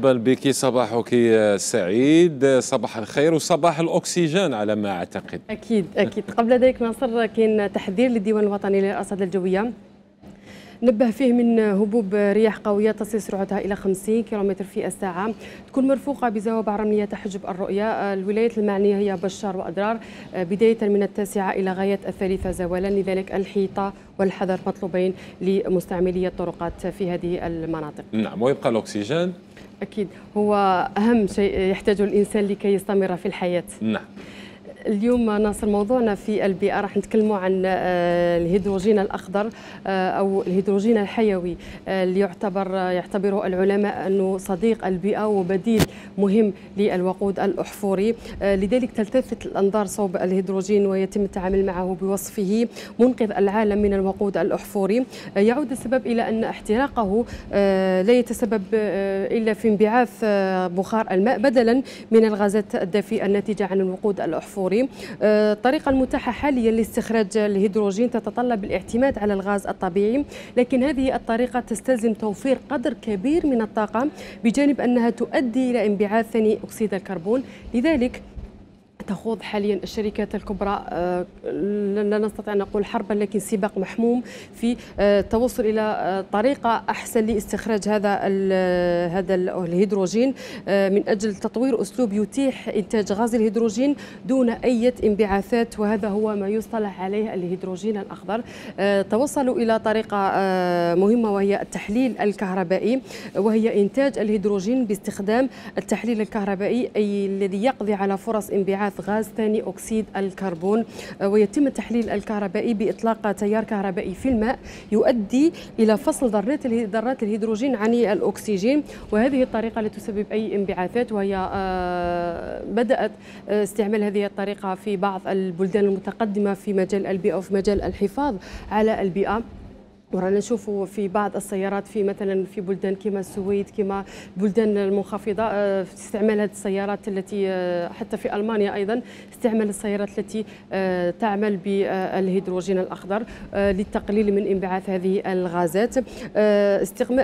مرحبا بك صباحك سعيد صباح الخير وصباح الاكسجين على ما اعتقد اكيد اكيد قبل ذلك ناصر كاين تحذير للديوان الوطني للارصاد الجويه نبه فيه من هبوب رياح قوية تصل سرعتها إلى 50 كيلومتر في الساعة تكون مرفوقة بزوابع رملية تحجب الرؤية الولايات المعنية هي بشار وأدرار بداية من التاسعة إلى غاية الثالثة زوالا لذلك الحيطة والحذر مطلوبين لمستعملي الطرقات في هذه المناطق نعم ويبقى الأكسجين أكيد هو أهم شيء يحتاجه الإنسان لكي يستمر في الحياة نعم اليوم ناصر موضوعنا في البيئة راح نتكلموا عن آه، الهيدروجين الأخضر آه، أو الهيدروجين الحيوي آه، اللي يعتبر يعتبره العلماء أنه صديق البيئة وبديل مهم للوقود الأحفوري لذلك تلتفت الأنظار صوب الهيدروجين ويتم التعامل معه بوصفه منقذ العالم من الوقود الأحفوري يعود السبب إلى أن احتراقه لا يتسبب إلا في انبعاث بخار الماء بدلا من الغازات الدافئة الناتجة عن الوقود الأحفوري الضروري آه، الطريقة المتاحة حاليا لاستخراج الهيدروجين تتطلب الاعتماد على الغاز الطبيعي لكن هذه الطريقة تستلزم توفير قدر كبير من الطاقة بجانب أنها تؤدي إلى انبعاث ثاني أكسيد الكربون لذلك تخوض حاليا الشركات الكبرى آه، لا نستطيع ان نقول حربا لكن سباق محموم في التوصل آه، الى آه، طريقه احسن لاستخراج هذا هذا الهيدروجين من اجل تطوير اسلوب يتيح انتاج غاز الهيدروجين دون اي انبعاثات وهذا هو ما يصطلح عليه الهيدروجين الاخضر توصلوا الى طريقه مهمه وهي التحليل الكهربائي وهي انتاج الهيدروجين باستخدام التحليل الكهربائي اي الذي يقضي على فرص انبعاث انبعاث غاز ثاني اكسيد الكربون آه، ويتم التحليل الكهربائي باطلاق تيار كهربائي في الماء يؤدي الى فصل ذرات ذرات الهيدروجين عن الاكسجين وهذه الطريقه لا تسبب اي انبعاثات وهي آه، بدات آه، استعمال هذه الطريقه في بعض البلدان المتقدمه في مجال البيئه وفي مجال الحفاظ على البيئه ورانا نشوفوا في بعض السيارات في مثلا في بلدان كما السويد كما بلدان المنخفضه آه، استعمال هذه السيارات التي آه، حتى في المانيا ايضا استعمال السيارات التي آه، تعمل بالهيدروجين الاخضر للتقليل من انبعاث هذه الغازات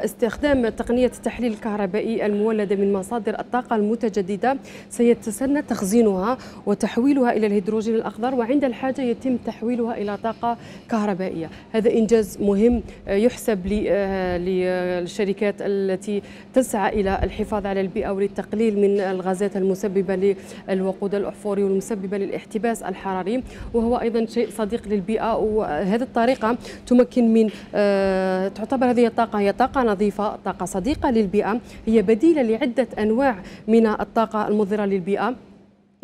استخدام تقنيه التحليل الكهربائي المولده من مصادر الطاقه المتجدده سيتسنى تخزينها وتحويلها الى الهيدروجين الاخضر وعند الحاجه يتم تحويلها الى طاقه كهربائيه هذا انجاز مهم يحسب آه، للشركات التي تسعى إلى الحفاظ على البيئة وللتقليل من الغازات المسببة للوقود الأحفوري والمسببة للاحتباس الحراري وهو أيضا شيء صديق للبيئة وهذه الطريقة تمكن من آه، تعتبر هذه الطاقة هي طاقة نظيفة طاقة صديقة للبيئة هي بديلة لعدة أنواع من الطاقة المضرة للبيئة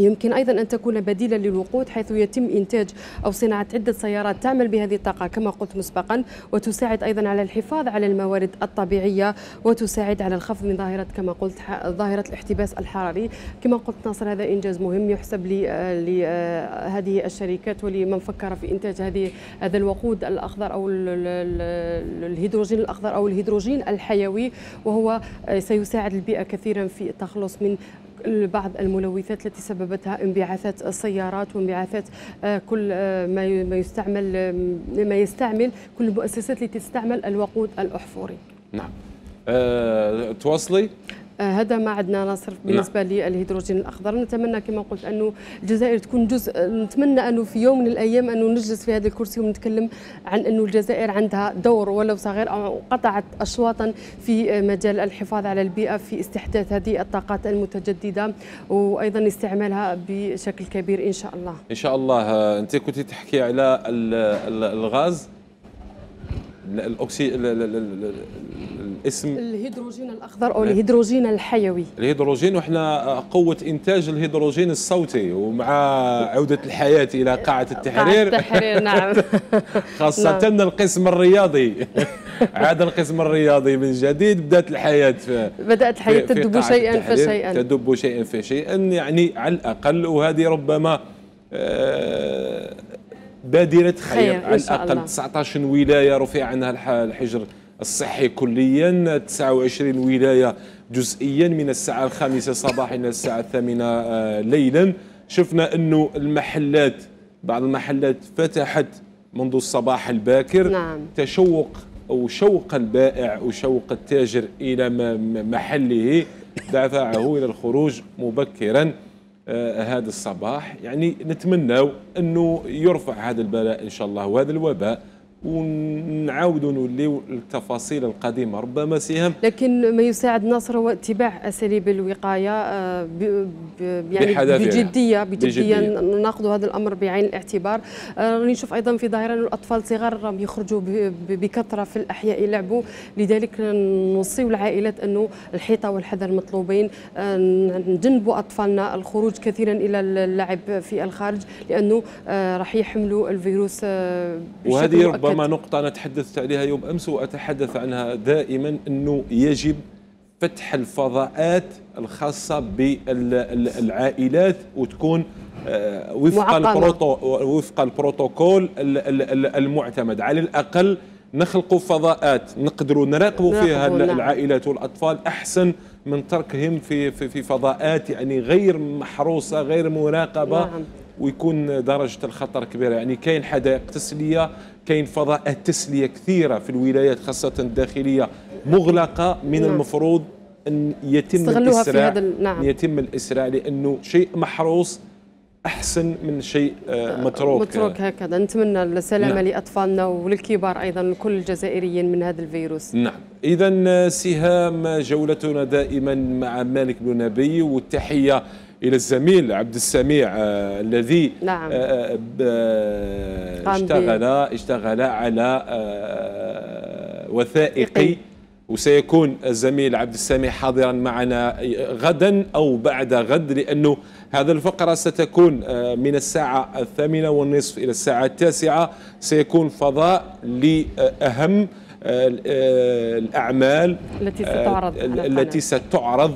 يمكن أيضا أن تكون بديلا للوقود حيث يتم إنتاج أو صناعة عدة سيارات تعمل بهذه الطاقة كما قلت مسبقا وتساعد أيضا على الحفاظ على الموارد الطبيعية وتساعد على الخفض من ظاهرة كما قلت ظاهرة الاحتباس الحراري كما قلت ناصر هذا إنجاز مهم يحسب لهذه آه، آه، الشركات ولمن فكر في إنتاج هذه هذا الوقود الأخضر أو الهيدروجين الأخضر أو الهيدروجين الحيوي وهو آه، سيساعد البيئة كثيرا في التخلص من بعض الملوثات التي سببتها انبعاثات السيارات وانبعاثات آه، كل آه، ما يستعمل آه، ما يستعمل كل المؤسسات التي تستعمل الوقود الاحفوري نعم أه، تواصلي آه، هذا ما عندنا ناصر نعم. بالنسبه للهيدروجين الاخضر نتمنى كما قلت انه الجزائر تكون جزء نتمنى انه في يوم من الايام انه نجلس في هذا الكرسي ونتكلم عن انه الجزائر عندها دور ولو صغير او قطعت اشواطا في مجال الحفاظ على البيئه في استحداث هذه الطاقات المتجدده وايضا استعمالها بشكل كبير ان شاء الله ان شاء الله آه، انت كنت تحكي على الغاز الاكسي اسم الهيدروجين الاخضر او الهيدروجين الحيوي الهيدروجين وحنا قوه انتاج الهيدروجين الصوتي ومع عوده الحياه الى قاعه التحرير قاعه التحرير نعم. نعم خاصه نعم. القسم الرياضي عاد القسم الرياضي من جديد بدات الحياه في بدات الحياه تدب شيئا فشيئا تدب شيئا فشيئا يعني على الاقل وهذه ربما آه، بادره خير, خير على الاقل 19 ولايه رفع عنها الحجر الصحي كليا 29 ولاية جزئيا من الساعة الخامسة صباحا إلى الساعة الثامنة آه، ليلا شفنا أنه المحلات بعض المحلات فتحت منذ الصباح الباكر نعم. تشوق أو شوق البائع وشوق التاجر إلى محله دفعه إلى الخروج مبكرا آه هذا الصباح يعني نتمنى أنه يرفع هذا البلاء إن شاء الله وهذا الوباء ونعاودوا نوليو للتفاصيل القديمه ربما سهم لكن ما يساعد ناصر هو اتباع اساليب الوقايه آه، يعني بجديه بجديه, بجدية. ناخذ هذا الامر بعين الاعتبار راني آه، نشوف ايضا في ظاهره الاطفال الصغار يخرجوا بكثره في الاحياء يلعبوا لذلك نوصيو العائلات انه الحيطه والحذر مطلوبين آه، نجنبوا اطفالنا الخروج كثيرا الى اللعب في الخارج لانه راح يحملوا الفيروس بشكل وهذه ربما ربما نقطة أنا تحدثت عليها يوم أمس وأتحدث عنها دائما أنه يجب فتح الفضاءات الخاصة بالعائلات وتكون آه، وفق وفق البروتوكول المعتمد على الأقل نخلقوا فضاءات نقدروا نراقبوا فيها نعم. العائلات والأطفال أحسن من تركهم في في في فضاءات يعني غير محروسه غير مراقبه نعم. ويكون درجه الخطر كبيره يعني كاين حدائق تسليه كاين فضاءات تسليه كثيره في الولايات خاصه الداخليه مغلقه من نعم. المفروض ان يتم الاسراع في هذا نعم. يتم الاسراع لانه شيء محروس احسن من شيء آه، آه، متروك متروك هكذا نتمنى السلامه نعم. لاطفالنا وللكبار ايضا لكل الجزائريين من هذا الفيروس نعم اذا سهام جولتنا دائما مع مالك بن نبي والتحيه الى الزميل عبد السميع آه، الذي نعم. آه، آه، اشتغل اشتغل على وثائقي وسيكون الزميل عبد السميع حاضرا معنا غدا او بعد غد لانه هذا الفقره ستكون من الساعه الثامنه والنصف الى الساعه التاسعه سيكون فضاء لاهم آه، الأعمال التي ستعرض التي آه، ستعرض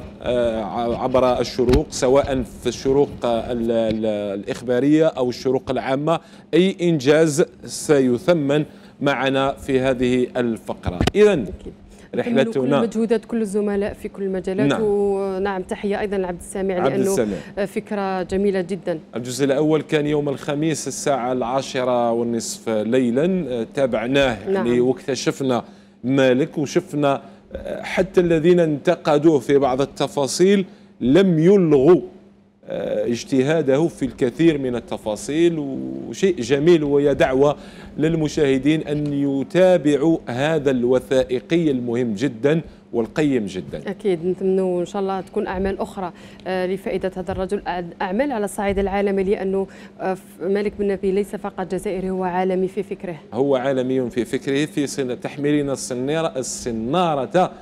عبر الشروق سواء في الشروق الإخبارية أو الشروق العامة أي إنجاز سيثمن معنا في هذه الفقرة إذا رحلتنا كل مجهودات كل الزملاء في كل المجالات نعم. ونعم تحية أيضا لعبد السامع عبد لأنه فكرة جميلة جدا الجزء الأول كان يوم الخميس الساعة العاشرة والنصف ليلا تابعناه يعني نعم. يعني واكتشفنا مالك وشفنا حتى الذين انتقدوه في بعض التفاصيل لم يلغوا آه، اجتهاده في الكثير من التفاصيل وشيء جميل وهي دعوة للمشاهدين أن يتابعوا هذا الوثائقي المهم جدا والقيم جدا اكيد نتمنى ان شاء الله تكون اعمال اخرى آه، لفائده هذا الرجل اعمال على الصعيد العالمي لانه آه، مالك بن نبي ليس فقط جزائري هو عالمي في فكره هو عالمي في فكره في تحميلنا الصناره الصناره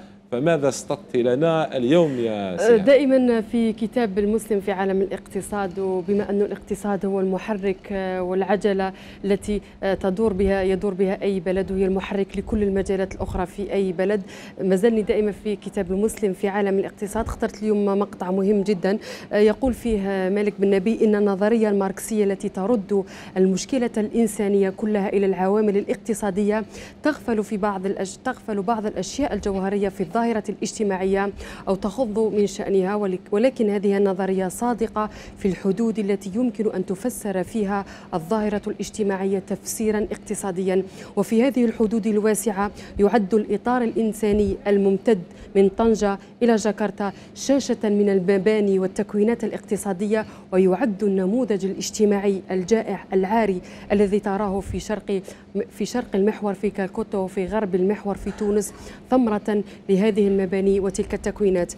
فماذا استطت لنا اليوم يا أه، سيحة؟ دائما في كتاب المسلم في عالم الاقتصاد وبما أن الاقتصاد هو المحرك أه، والعجلة التي أه، تدور بها يدور بها أي بلد وهي المحرك لكل المجالات الأخرى في أي بلد ما زلني دائما في كتاب المسلم في عالم الاقتصاد اخترت اليوم مقطع مهم جدا يقول فيه مالك بن نبي إن النظرية الماركسية التي ترد المشكلة الإنسانية كلها إلى العوامل الاقتصادية تغفل في بعض الأش... تغفل بعض الأشياء الجوهرية في الظاهر الظاهرة الاجتماعية أو تخض من شأنها ولكن هذه النظرية صادقة في الحدود التي يمكن أن تفسر فيها الظاهرة الاجتماعية تفسيرا اقتصاديا وفي هذه الحدود الواسعة يعد الإطار الإنساني الممتد من طنجة إلى جاكرتا شاشة من المباني والتكوينات الاقتصادية ويعد النموذج الاجتماعي الجائع العاري الذي تراه في شرق في شرق المحور في كالكوتا وفي غرب المحور في تونس ثمرة لهذه هذه المباني وتلك التكوينات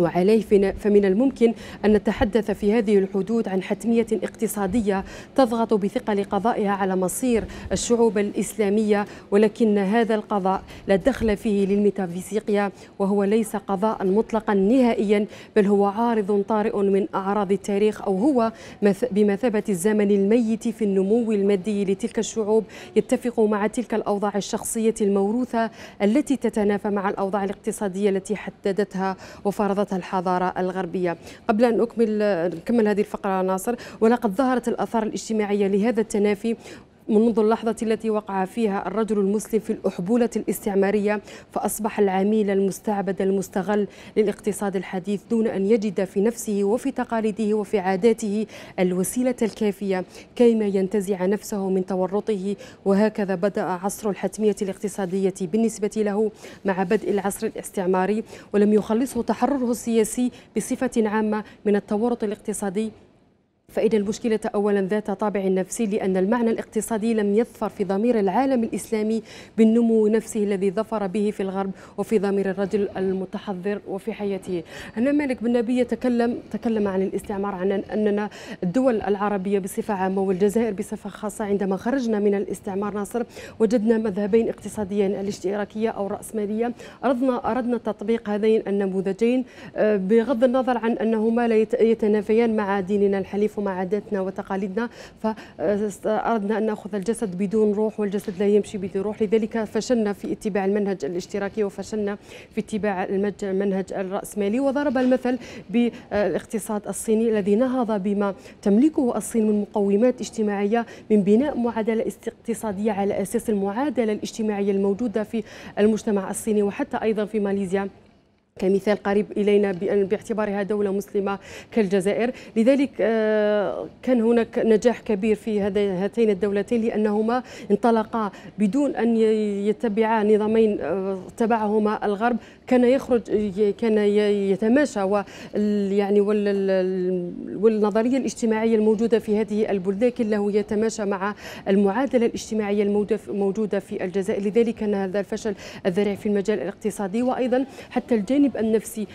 وعليه فمن الممكن أن نتحدث في هذه الحدود عن حتمية اقتصادية تضغط بثقل قضائها على مصير الشعوب الإسلامية ولكن هذا القضاء لا دخل فيه للميتافيزيقيا وهو ليس قضاء مطلقا نهائيا بل هو عارض طارئ من أعراض التاريخ أو هو بمثابة الزمن الميت في النمو المادي لتلك الشعوب يتفق مع تلك الأوضاع الشخصية الموروثة التي تتنافى مع الأوضاع الاقتصادية التي حددتها وفرضت أثارتها الحضارة الغربية قبل أن أكمل نكمل هذه الفقرة ناصر ولقد ظهرت الأثار الاجتماعية لهذا التنافي منذ اللحظة التي وقع فيها الرجل المسلم في الأحبولة الاستعمارية فأصبح العميل المستعبد المستغل للاقتصاد الحديث دون أن يجد في نفسه وفي تقاليده وفي عاداته الوسيلة الكافية كيما ينتزع نفسه من تورطه وهكذا بدأ عصر الحتمية الاقتصادية بالنسبة له مع بدء العصر الاستعماري ولم يخلصه تحرره السياسي بصفة عامة من التورط الاقتصادي فإن المشكلة أولا ذات طابع نفسي لأن المعنى الاقتصادي لم يظفر في ضمير العالم الإسلامي بالنمو نفسه الذي ظفر به في الغرب وفي ضمير الرجل المتحضر وفي حياته هنا مالك بن نبي تكلم تكلم عن الاستعمار عن أننا الدول العربية بصفة عامة والجزائر بصفة خاصة عندما خرجنا من الاستعمار ناصر وجدنا مذهبين اقتصاديين الاشتراكية أو الرأسمالية أردنا أردنا تطبيق هذين النموذجين آه، بغض النظر عن أنهما لا يتنافيان مع ديننا الحليف ومع عاداتنا وتقاليدنا فأردنا أن نأخذ الجسد بدون روح والجسد لا يمشي بدون روح لذلك فشلنا في اتباع المنهج الاشتراكي وفشلنا في اتباع المنهج الرأسمالي وضرب المثل بالاقتصاد الصيني الذي نهض بما تملكه الصين من مقومات اجتماعية من بناء معادلة اقتصادية على أساس المعادلة الاجتماعية الموجودة في المجتمع الصيني وحتى أيضا في ماليزيا كمثال قريب إلينا باعتبارها دولة مسلمة كالجزائر لذلك آه، كان هناك نجاح كبير في هاتين الدولتين لأنهما انطلقا بدون أن يتبعا نظامين آه، تبعهما الغرب كان يخرج كان يتماشى و يعني والنظريه الاجتماعيه الموجوده في هذه البلدان كله يتماشى مع المعادله الاجتماعيه الموجوده في الجزائر لذلك كان هذا الفشل الذريع في المجال الاقتصادي وايضا حتى الجانب النفسي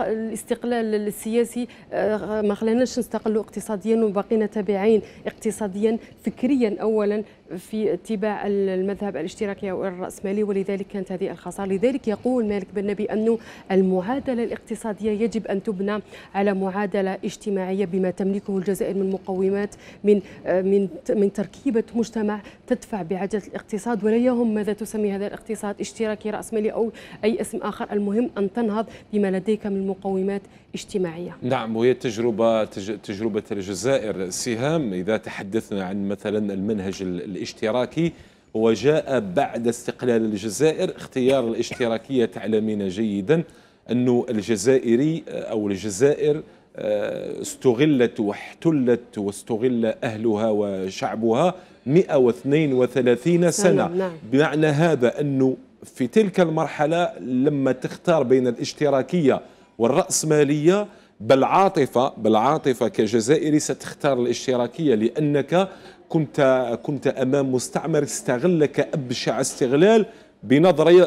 الاستقلال السياسي آه، ما خلاناش نستقلوا اقتصاديا وبقينا تابعين اقتصاديا فكريا اولا في اتباع المذهب الاشتراكي والراسمالي ولذلك كانت هذه الخساره لذلك يقول مالك بن نبي بأن المعادلة الاقتصادية يجب أن تبنى على معادلة اجتماعية بما تملكه الجزائر من مقومات من من من تركيبة مجتمع تدفع بعجلة الاقتصاد ولا يهم ماذا تسمي هذا الاقتصاد اشتراكي رأسمالي أو أي اسم آخر المهم أن تنهض بما لديك من مقومات اجتماعية نعم وهي تجربة تجربة الجزائر سهام إذا تحدثنا عن مثلا المنهج الاشتراكي وجاء بعد استقلال الجزائر اختيار الاشتراكية تعلمين جيدا أن الجزائري أو الجزائر آه، استغلت واحتلت واستغل أهلها وشعبها 132 سنة نعم. بمعنى هذا أنه في تلك المرحلة لما تختار بين الاشتراكية والرأسمالية بالعاطفة بالعاطفة كجزائري ستختار الاشتراكية لأنك كنت كنت امام مستعمر استغلك ابشع استغلال بنظرية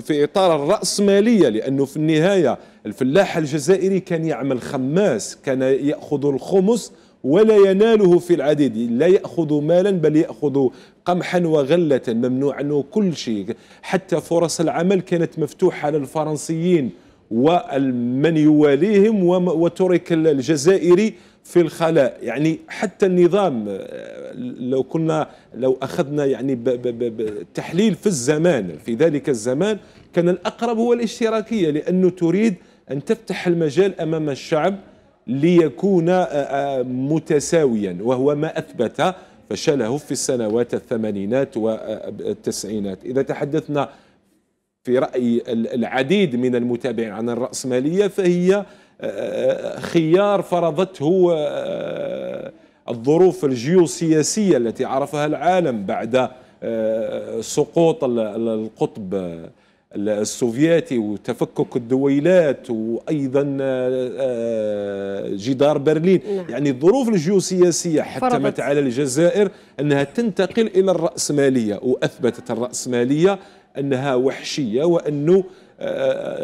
في إطار الرأسمالية لأنه في النهاية الفلاح الجزائري كان يعمل خماس كان يأخذ الخمس ولا يناله في العديد لا يأخذ مالا بل يأخذ قمحا وغلة ممنوع عنه كل شيء حتى فرص العمل كانت مفتوحة للفرنسيين ومن يواليهم وترك الجزائري في الخلاء يعني حتى النظام آه، لو كنا لو أخذنا يعني تحليل في الزمان في ذلك الزمان كان الأقرب هو الاشتراكية لأنه تريد أن تفتح المجال أمام الشعب ليكون آه، آه، متساويا وهو ما أثبت فشله في السنوات الثمانينات والتسعينات إذا تحدثنا في رأي العديد من المتابعين عن الرأسمالية فهي خيار فرضته آه، الظروف الجيوسياسية التي عرفها العالم بعد آه، سقوط القطب آه، السوفيتي وتفكك الدويلات وايضا جدار برلين نعم. يعني الظروف الجيوسياسيه حتمت على الجزائر انها تنتقل الى الراسماليه واثبتت الراسماليه انها وحشيه وانه آه، آه،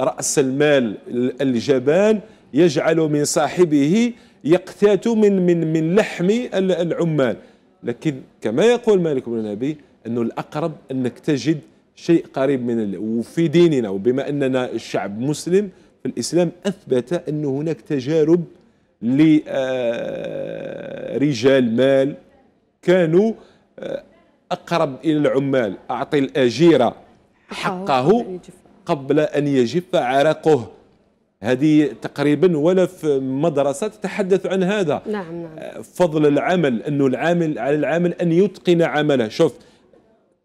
آه، رأس المال الجبان يجعل من صاحبه يقتات من من من لحم العمال لكن كما يقول مالك بن نبي انه الاقرب انك تجد شيء قريب من وفي ديننا وبما اننا الشعب مسلم فالاسلام الاسلام اثبت ان هناك تجارب لرجال مال كانوا اقرب الى العمال اعطي الاجيره حقه قبل أن يجف عرقه هذه تقريبا ولا في مدرسة تتحدث عن هذا نعم نعم فضل العمل أنه العامل على العامل أن يتقن عمله شوف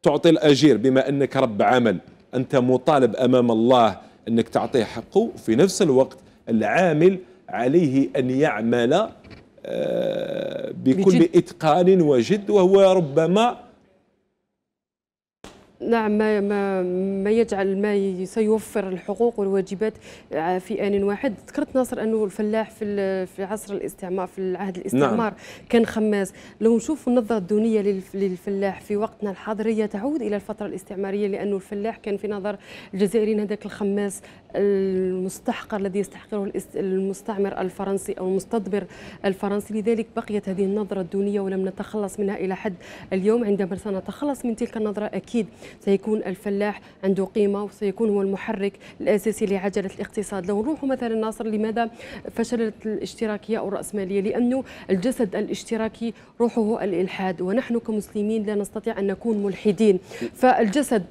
تعطي الأجير بما أنك رب عمل أنت مطالب أمام الله أنك تعطيه حقه في نفس الوقت العامل عليه أن يعمل آه، بكل إتقان وجد وهو ربما نعم ما ما, يجعل ما سيوفر الحقوق والواجبات آه، في ان واحد ذكرت ناصر انه الفلاح في في عصر الاستعمار في العهد الاستعمار نعم. كان خماس لو نشوف النظره الدونيه للفلاح في وقتنا الحاضرية تعود الى الفتره الاستعماريه لانه الفلاح كان في نظر الجزائريين هذاك الخماس المستحقر الذي يستحقره المستعمر الفرنسي أو المستدبر الفرنسي لذلك بقيت هذه النظرة الدونية ولم نتخلص منها إلى حد اليوم عندما سنتخلص من تلك النظرة أكيد سيكون الفلاح عنده قيمة وسيكون هو المحرك الأساسي لعجلة الاقتصاد لو نروح مثلا ناصر لماذا فشلت الاشتراكية أو الرأسمالية لأنه الجسد الاشتراكي روحه الإلحاد ونحن كمسلمين لا نستطيع أن نكون ملحدين فالجسد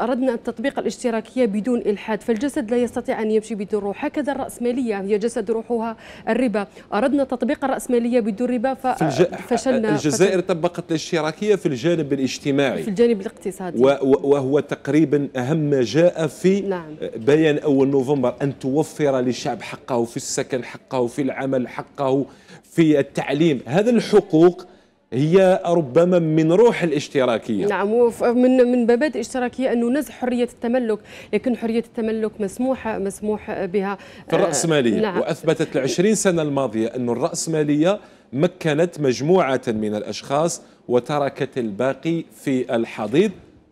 أردنا تطبيق الاشتراكية بدون إلحاد الجسد لا يستطيع أن يمشي بدون روح هكذا الرأسمالية هي جسد روحها الربا أردنا تطبيق الرأسمالية بدون ربا ففشلنا الجزائر طبقت الاشتراكية في الجانب الاجتماعي في الجانب الاقتصادي وهو تقريبا أهم ما جاء في نعم. بيان أول نوفمبر أن توفر للشعب حقه في السكن حقه في العمل حقه في التعليم هذا الحقوق هي ربما من روح الاشتراكيه نعم من من مبادئ الاشتراكيه انه نزع حريه التملك لكن حريه التملك مسموحه مسموح بها في الراسماليه آه، نعم. واثبتت ال 20 سنه الماضيه انه الراسماليه مكنت مجموعه من الاشخاص وتركت الباقي في الحضيض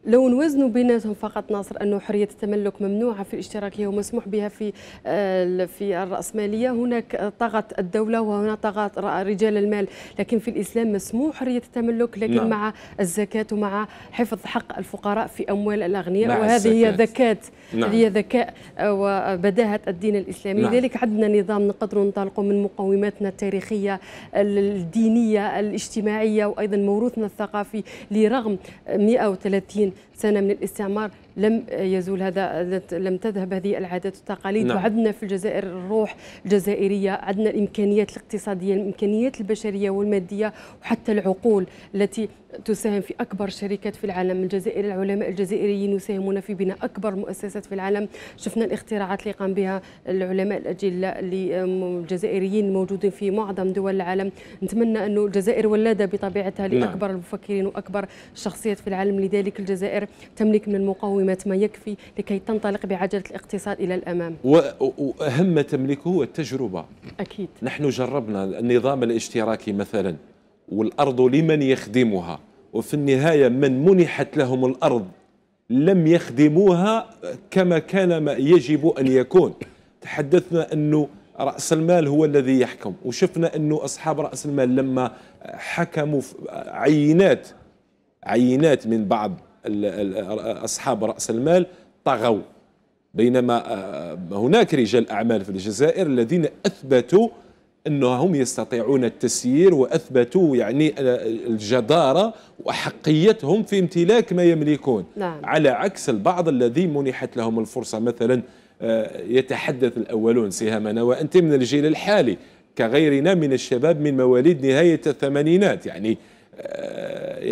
لو نوازنوا بيناتهم فقط ناصر انه حريه التملك ممنوعه في الاشتراكيه ومسموح بها في آه، في الراسماليه هناك طغت الدوله وهنا طغت رجال المال لكن في الاسلام مسموح حريه التملك لكن نعم. مع الزكاه ومع حفظ حق الفقراء في اموال الاغنياء نعم. وهذه هي ذكاء نعم. هي ذكاء آه، وبداهه الدين الاسلامي نعم. لذلك عندنا نظام نقدر ننطلقوا من مقوماتنا التاريخيه الدينيه الاجتماعيه وايضا موروثنا الثقافي لرغم 130 سنه من الاستعمار لم يزول هذا لم تذهب هذه العادات والتقاليد نعم. وعندنا في الجزائر الروح الجزائريه عندنا الامكانيات الاقتصاديه الامكانيات البشريه والماديه وحتى العقول التي تساهم في أكبر شركات في العالم الجزائر العلماء الجزائريين يساهمون في بناء أكبر مؤسسات في العالم شفنا الاختراعات اللي قام بها العلماء الأجلاء الجزائريين الموجودين في معظم دول العالم نتمنى أنه الجزائر ولادة بطبيعتها نعم. لأكبر المفكرين وأكبر الشخصيات في العالم لذلك الجزائر تملك من المقاومه معلومات ما يكفي لكي تنطلق بعجله الاقتصاد الى الامام واهم ما تملكه هو التجربه اكيد نحن جربنا النظام الاشتراكي مثلا والارض لمن يخدمها وفي النهايه من منحت لهم الارض لم يخدموها كما كان ما يجب ان يكون تحدثنا انه راس المال هو الذي يحكم وشفنا انه اصحاب راس المال لما حكموا عينات عينات من بعض أصحاب رأس المال طغوا بينما آه، آه، هناك رجال أعمال في الجزائر الذين أثبتوا أنهم يستطيعون التسيير وأثبتوا يعني آه، الجدارة وأحقيتهم في امتلاك ما يملكون نعم. على عكس البعض الذي منحت لهم الفرصة مثلا يتحدث الأولون سهامنا وأنت من الجيل الحالي كغيرنا من الشباب من مواليد نهاية الثمانينات يعني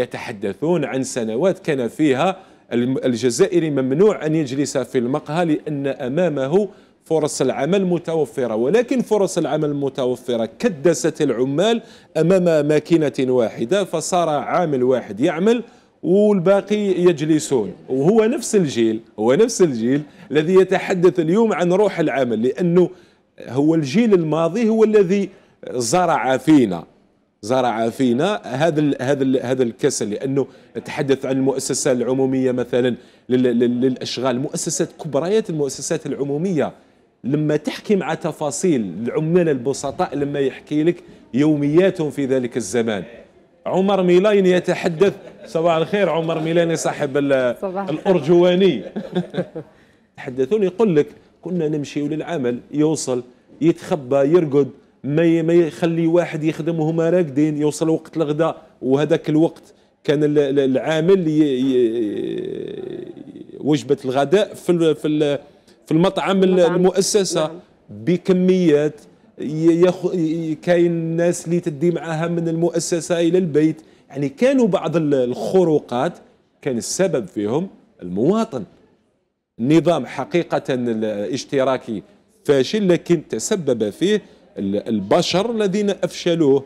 يتحدثون عن سنوات كان فيها الجزائري ممنوع أن يجلس في المقهى لأن أمامه فرص العمل متوفرة ولكن فرص العمل المتوفرة كدست العمال أمام ماكينة واحدة فصار عامل واحد يعمل والباقي يجلسون وهو نفس الجيل هو نفس الجيل الذي يتحدث اليوم عن روح العمل لأنه هو الجيل الماضي هو الذي زرع فينا زرع فينا هذا الـ هذا الـ هذا الكسل لانه نتحدث عن المؤسسه العموميه مثلا للاشغال مؤسسات كبريات المؤسسات العموميه لما تحكي مع تفاصيل العمال البسطاء لما يحكي لك يومياتهم في ذلك الزمان عمر ميلان يتحدث صباح الخير عمر ميلاني صاحب الأرجواني تحدثون يقول لك كنا نمشي للعمل يوصل يتخبى يرقد ما ما يخلي واحد يخدم وهما راقدين يوصل وقت الغداء وهذاك الوقت كان العامل وجبه الغداء في في في المطعم المؤسسه نعم. بكميات يخ... كاين الناس اللي تدي معاها من المؤسسه الى البيت يعني كانوا بعض الخروقات كان السبب فيهم المواطن نظام حقيقه اشتراكي فاشل لكن تسبب فيه البشر الذين أفشلوه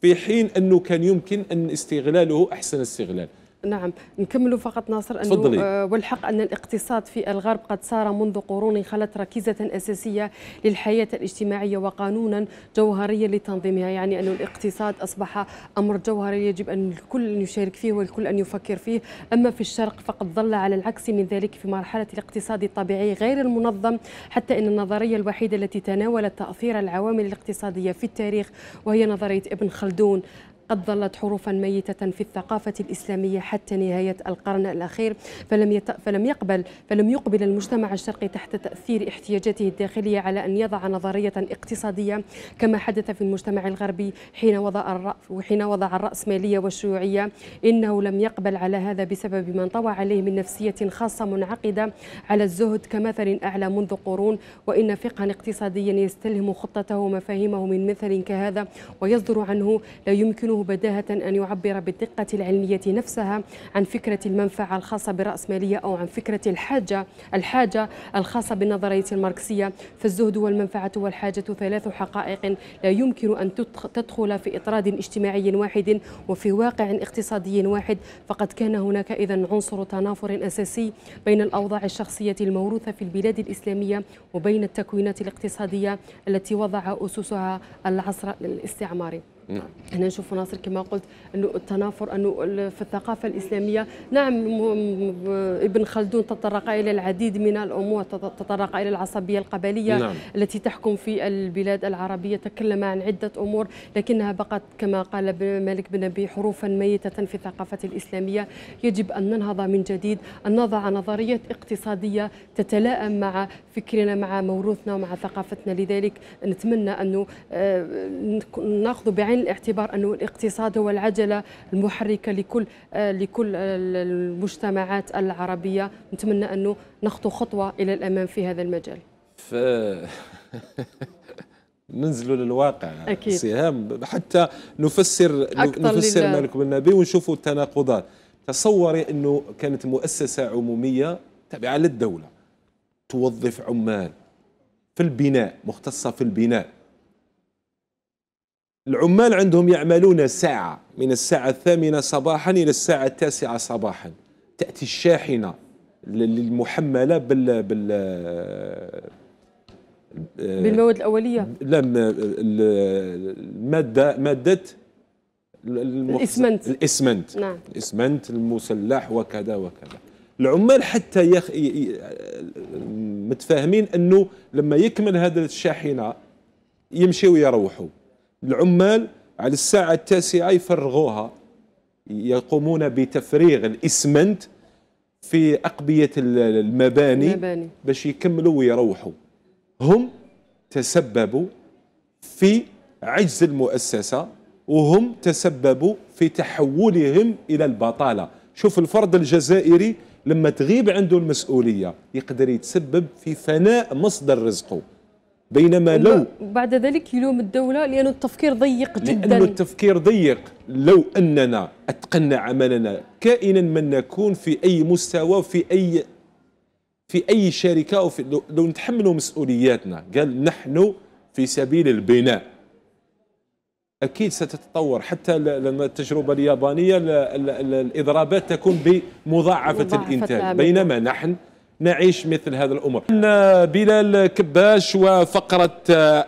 في حين أنه كان يمكن أن استغلاله أحسن استغلال نعم نكملوا فقط ناصر انه تفضلي. آه، والحق ان الاقتصاد في الغرب قد صار منذ قرون خلت ركيزه اساسيه للحياه الاجتماعيه وقانونا جوهريا لتنظيمها يعني ان الاقتصاد اصبح امر جوهري يجب ان الكل يشارك فيه والكل ان يفكر فيه اما في الشرق فقد ظل على العكس من ذلك في مرحله الاقتصاد الطبيعي غير المنظم حتى ان النظريه الوحيده التي تناولت تاثير العوامل الاقتصاديه في التاريخ وهي نظريه ابن خلدون قد ظلت حروفا ميتة في الثقافة الإسلامية حتى نهاية القرن الأخير فلم, يت... فلم يقبل فلم يقبل المجتمع الشرقي تحت تأثير احتياجاته الداخلية على أن يضع نظرية اقتصادية كما حدث في المجتمع الغربي حين وضع الرأس وحين وضع الرأسمالية والشيوعية إنه لم يقبل على هذا بسبب ما انطوى عليه من نفسية خاصة منعقدة على الزهد كمثل أعلى منذ قرون وإن فقها اقتصاديا يستلهم خطته ومفاهيمه من مثل كهذا ويصدر عنه لا يمكنه يمكنه بداهة أن يعبر بالدقة العلمية نفسها عن فكرة المنفعة الخاصة بالرأسمالية أو عن فكرة الحاجة الحاجة الخاصة بالنظرية الماركسية فالزهد والمنفعة والحاجة ثلاث حقائق لا يمكن أن تدخل في إطراد اجتماعي واحد وفي واقع اقتصادي واحد فقد كان هناك إذا عنصر تنافر أساسي بين الأوضاع الشخصية الموروثة في البلاد الإسلامية وبين التكوينات الاقتصادية التي وضع أسسها العصر الاستعماري نعم. احنا نشوف ناصر كما قلت انه التنافر انه في الثقافه الاسلاميه نعم ابن خلدون تطرق الى العديد من الامور تطرق الى العصبيه القبليه نعم. التي تحكم في البلاد العربيه تكلم عن عده امور لكنها بقت كما قال مالك بن نبي حروفا ميته في الثقافه الاسلاميه يجب ان ننهض من جديد ان نضع نظريه اقتصاديه تتلائم مع فكرنا مع موروثنا ومع ثقافتنا لذلك نتمنى انه آه، ناخذ بعين الاعتبار انه الاقتصاد هو العجله المحركه لكل آه، لكل آه، المجتمعات العربيه نتمنى انه نخطو خطوه الى الامام في هذا المجال ف... ننزلوا للواقع أكيد. سهام حتى نفسر نفسر ما لكم النبي ونشوفوا التناقضات تصوري انه كانت مؤسسه عموميه تابعه للدوله توظف عمال في البناء مختصه في البناء العمال عندهم يعملون ساعة من الساعة الثامنة صباحا إلى الساعة التاسعة صباحا تأتي الشاحنة المحملة بال بال آه، بالمواد الأولية لا المادة مادة الاسمنت الاسمنت نعم الاسمنت المسلح وكذا وكذا العمال حتى يخ... متفاهمين انه لما يكمل هذا الشاحنه يمشي يروحوا العمال على الساعة التاسعة يفرغوها يقومون بتفريغ الإسمنت في أقبية المباني, باش يكملوا ويروحوا هم تسببوا في عجز المؤسسة وهم تسببوا في تحولهم إلى البطالة شوف الفرد الجزائري لما تغيب عنده المسؤولية يقدر يتسبب في فناء مصدر رزقه بينما لو بعد ذلك يلوم الدولة لأن التفكير ضيق جدا لأن التفكير ضيق لو أننا أتقنا عملنا كائنا من نكون في أي مستوى في أي في أي شركة أو في لو, لو نتحملوا مسؤولياتنا قال نحن في سبيل البناء أكيد ستتطور حتى لما التجربة اليابانية الإضرابات تكون بمضاعفة الإنتاج بينما نحن نعيش مثل هذا الأمر بلال كباش وفقرة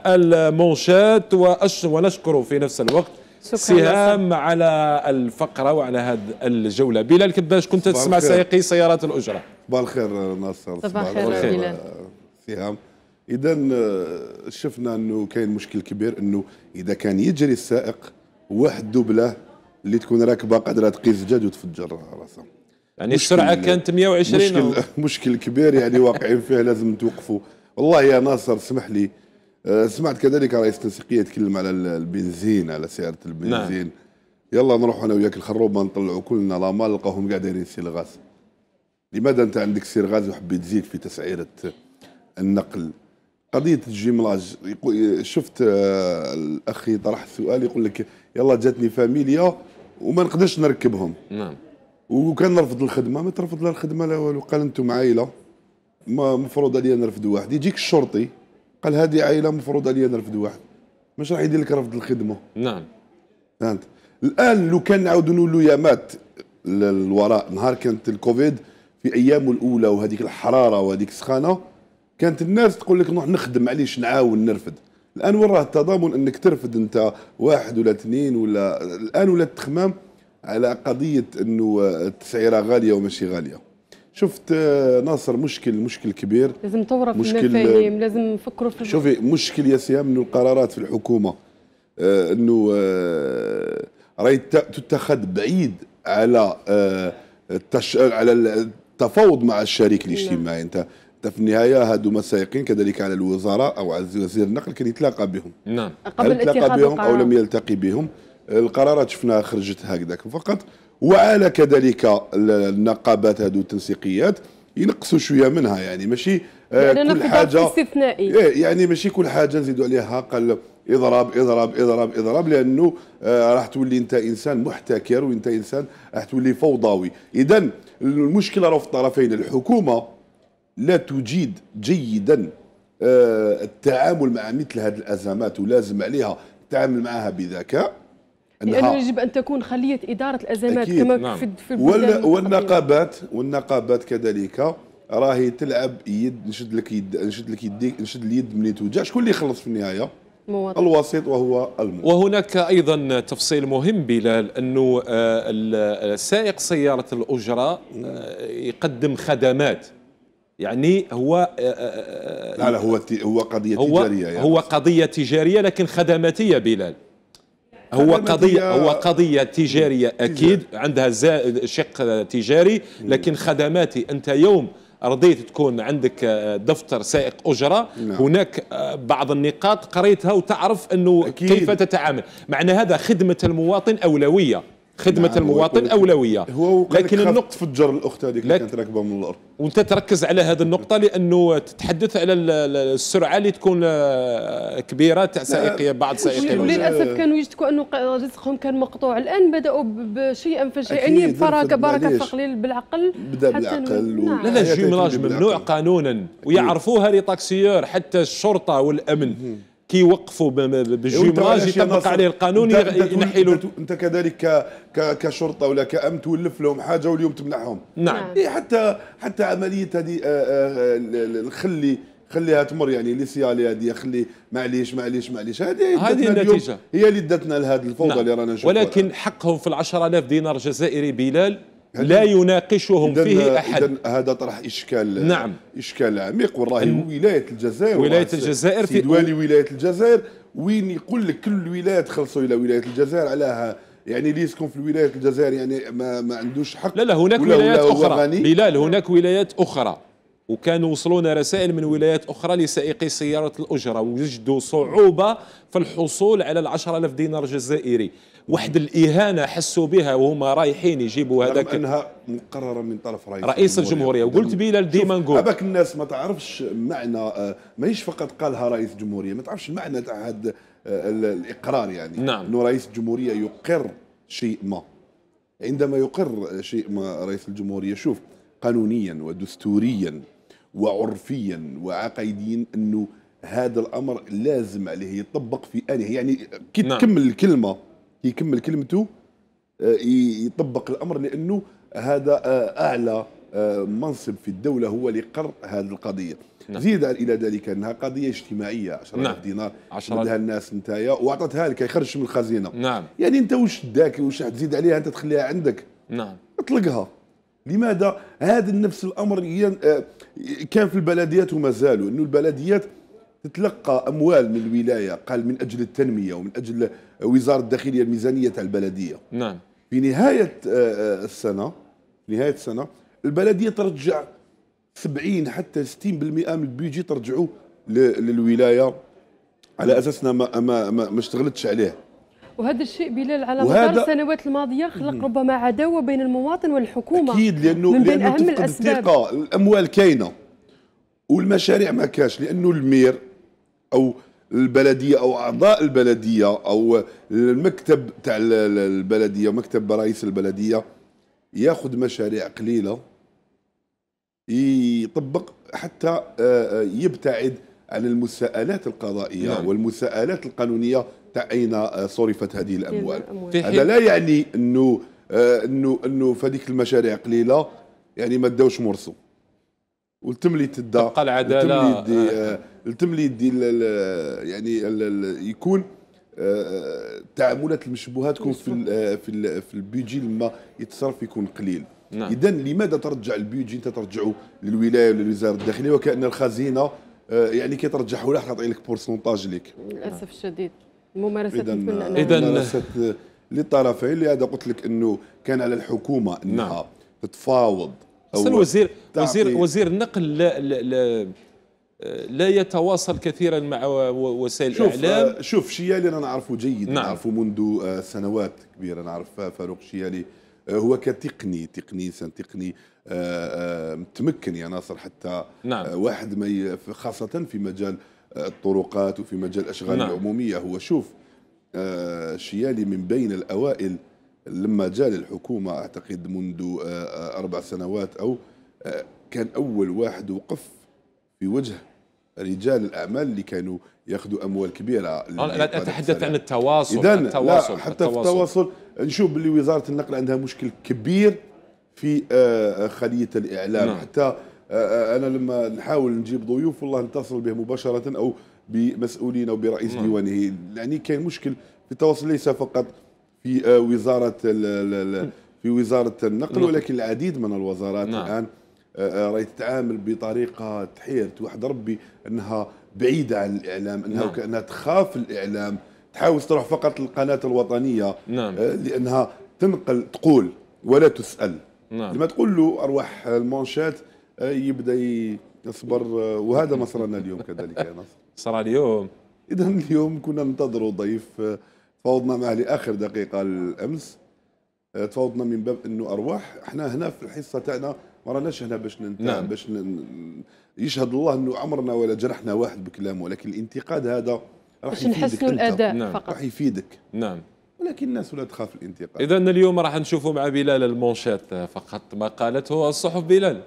المونشات ونشكر في نفس الوقت سهام على الفقرة وعلى هذه الجولة بلال كباش كنت تسمع سائقي سيارات الأجرة صباح الخير ناصر صباح الخير سهام إذا آه، شفنا أنه كاين مشكل كبير أنه إذا كان يجري السائق واحد دوبله اللي تكون راكبه قادره تقيس زجاج وتفجر راسها يعني السرعه كانت 120 مشكل أو... مشكل كبير يعني واقعين فيه لازم توقفوا والله يا ناصر اسمح لي آه، سمعت كذلك رئيس التنسيقيه يتكلم على البنزين على سعر البنزين نعم. يلا نروح انا وياك الخروبه نطلعوا كلنا لاما نلقاهم قاع دايرين سير غاز لماذا انت عندك سير غاز وحبيت تزيد في تسعيره النقل قضيه الجيملاج شفت آه، الاخ طرح سؤال يقول لك يلا جاتني فاميليا وما نقدرش نركبهم نعم وكان نرفض الخدمه ما ترفض لا الخدمه لا والو قال انتم عائله ما مفروض عليا نرفد واحد يجيك الشرطي قال هذه عائله مفروض عليا نرفد واحد مش راح يدير لك رفض الخدمه نعم فهمت الان لو كان نعاودوا نولوا يامات للوراء نهار كانت الكوفيد في ايامه الاولى وهذيك الحراره وهذيك السخانه كانت الناس تقول لك نروح نخدم معليش نعاون نرفد الان وين راه التضامن انك ترفد انت واحد ولا اثنين ولا الان ولا التخمام على قضيه انه التسعيره آه، غاليه وماشي غاليه شفت آه، ناصر مشكل مشكل كبير لازم تورط في المفاهيم آه، لازم نفكروا في شوفي مشكل يا سيام انه القرارات في الحكومه انه راهي تتخذ بعيد على التش... على التفاوض مع الشريك الاجتماعي نعم. انت في النهايه هادو مسايقين كذلك على الوزراء او على وزير النقل كان يتلاقى بهم نعم قبل يتلاقى بهم او لم يلتقي بهم القرارات شفناها خرجت هكذاك فقط وعلى كذلك النقابات هذو التنسيقيات ينقصوا شويه منها يعني ماشي آه، يعني كل حاجه استثنائي إيه، يعني ماشي كل حاجه نزيدوا عليها قال اضراب اضراب اضراب اضراب لانه آه، راح تولي انت انسان محتكر وانت انسان راح تولي فوضوي اذا المشكله راه في الطرفين الحكومه لا تجيد جيدا آه، التعامل مع مثل هذه الازمات ولازم عليها التعامل معها بذكاء لانه يجب ان تكون خليه اداره الازمات أكيد. كما نعم. في البلدان والنقابات والنقابات كذلك راهي تلعب يد نشد لك يد نشد لك يديك نشد اليد من توجع شكون اللي يخلص في النهايه مواطن. الوسيط وهو المواطن وهناك ايضا تفصيل مهم بلال انه آه، سائق سياره الاجره آه، يقدم خدمات يعني هو آه، لا لا هو هو قضيه هو تجاريه يعني هو قضيه تجاريه لكن خدماتيه بلال هو قضية هو قضية تجارية أكيد عندها زائد شق تجاري لكن خدماتي أنت يوم رضيت تكون عندك آه، دفتر سائق اجره نعم. هناك آه، بعض النقاط قريتها وتعرف انه أكيد. كيف تتعامل معنى هذا خدمه المواطن اولويه خدمه نعم، المواطن اولويه هو لكن النقطه تفجر الاخت هذيك اللي كانت راكبه من الارض وانت تركز على هذه النقطه لانه تتحدث على السرعه اللي تكون آه، كبيره تاع سائقي بعض سائقي وللاسف كانوا يشتكوا انه رزقهم كان مقطوع الان بداوا بشيئا فشيئا يعني بركه بركه فقليل بالعقل بدا بالعقل و... نعم. لا لا الجيمراج ممنوع قانونا ويعرفوها لي طاكسيور حتى الشرطه والامن كيوقفوا يوقفوا يطبق عليه القانون ينحي له انت كذلك كشرطه ولا كامن تولف لهم حاجه واليوم تمنعهم نعم. نعم إيه حتى حتى عمليه هذه آه، آه، الخلي خليها تمر يعني لي سيالي هذه خلي معليش معليش معليش هذه هذه النتيجه هي اللي ادتنا لهذه الفوضى نعم. اللي رانا نشوفها ولكن حقهم في ال 10000 دينار جزائري بلال لا يناقشهم فيه احد إذن هذا طرح اشكال نعم اشكال عميق والراهي ولايه الجزائر ولايه الجزائر في والي ولايه الجزائر وين يقول لك كل الولايات خلصوا الى ولايه الجزائر علىها يعني اللي يسكن في الولايات الجزائر يعني ما, ما عندوش حق لا لا هناك ولا ولايات ولا اخرى بلال هناك ولايات اخرى وكانوا وصلونا رسائل من ولايات أخرى لسائقي سيارة الأجرة ويجدوا صعوبة في الحصول على العشرة ألف دينار جزائري واحد الإهانة حسوا بها وهما رايحين يجيبوا هذاك أنها مقررة من طرف رئيس, رئيس الجمهورية, الجمهورية. وقلت بلال ديما نقول أباك الناس ما تعرفش معنى آه، ماهيش فقط قالها رئيس الجمهورية ما تعرفش معنى تاع هذا آه، الإقرار يعني نعم. أنه رئيس الجمهورية يقر شيء ما عندما يقر شيء ما رئيس الجمهورية شوف قانونيا ودستوريا وعرفيا وعقيديا انه هذا الامر لازم عليه يطبق في انه يعني كي نعم. تكمل الكلمه يكمل كلمته آه، يطبق الامر لانه هذا آه، اعلى آه، منصب في الدوله هو اللي قر هذه القضيه نعم. زيد الى ذلك انها قضيه اجتماعيه 10000 نعم. دينار عشرة الناس نتايا واعطتها لك يخرج من الخزينه نعم يعني انت واش داك واش تزيد عليها انت تخليها عندك نعم اطلقها لماذا هذا نفس الامر آه، كان في البلديات وما زالوا انه البلديات تتلقى اموال من الولايه قال من اجل التنميه ومن اجل وزاره الداخليه الميزانيه تاع البلديه نعم في نهايه آه، آه، السنه نهايه السنه البلديه ترجع 70 حتى 60% من البيجي ترجعوا للولايه على اساس ما ما ما, ما اشتغلتش عليه وهذا الشيء بلال على مدار السنوات الماضيه خلق ربما عداوه بين المواطن والحكومه اكيد لانه من بين لأنه اهم الاسباب الثقه الاموال كاينه والمشاريع ما كاش لانه المير او البلديه او اعضاء البلديه او المكتب تاع البلديه مكتب رئيس البلديه ياخذ مشاريع قليله يطبق حتى آه، آه، يبتعد عن المساءلات القضائيه نعم. والمساءلات القانونيه اين آه، صرفت هذه الاموال هذا لا يعني انه آه، انه انه فهذيك المشاريع قليله يعني ما داوش مرسو والتملي تدا تبقى العداله التملي آه. التملي آه، دي يعني يكون التعاملات المشبوهه تكون في الـ في الـ في البيجي لما يتصرف يكون قليل نعم. اذا لماذا ترجع البيجي انت ترجعه للولايه للوزاره الداخليه وكان الخزينه يعني كي ترجعه لها خاطر لك بورسونتاج لك للاسف الشديد ممارسه اذا ممارسه للطرفين لهذا قلت لك انه كان على الحكومه انها نعم. تتفاوض او وزير وزير وزير النقل لا, لا, لا لا يتواصل كثيرا مع وسائل شوف الاعلام آه، شوف شيالي انا نعرفه جيدا نعم. نعرفه منذ آه، سنوات كبيره نعرف آه، فاروق شيالي هو كتقني تقني تقني متمكن يا ناصر حتى نعم. واحد ما خاصه في مجال الطرقات وفي مجال الاشغال نعم. العموميه هو شوف آه، شيالي من بين الاوائل لما جاء للحكومه اعتقد منذ آه، آه، اربع سنوات او كان اول واحد وقف في وجه رجال الاعمال اللي كانوا ياخذوا اموال كبيره لا اتحدث عن التواصل إذن التواصل لا حتى التواصل. في التواصل نشوف بلي وزاره النقل عندها مشكل كبير في خليه الاعلام نعم. حتى آه، آه، انا لما نحاول نجيب ضيوف والله نتصل به مباشره او بمسؤولين او برئيس نعم. ديوانه يعني كاين مشكل في التواصل ليس فقط في آه، وزاره في وزاره النقل ولكن العديد من الوزارات نعم. الان راهي تتعامل بطريقه تحير توحد ربي انها بعيده عن الاعلام انها نعم. كانها تخاف الاعلام تحاول تروح فقط للقناه الوطنيه نعم. لانها تنقل تقول ولا تسال نعم. لما تقول له ارواح المانشات يبدا يصبر وهذا ما صرنا اليوم كذلك يا نصر صرى اليوم اذا اليوم كنا ننتظروا ضيف تفاوضنا معه لاخر دقيقه الامس آه، تفاوضنا من باب انه ارواح احنا هنا في الحصه تاعنا ما راناش هنا باش ننتقد نعم. باش ن... يشهد الله انه عمرنا ولا جرحنا واحد بكلامه ولكن الانتقاد هذا راح يفيدك الاداء نعم. فقط راح يفيدك نعم ولكن الناس ولا تخاف الانتقاد اذا اليوم راح نشوفوا مع بلال المونشات فقط ما قالته الصحف بلال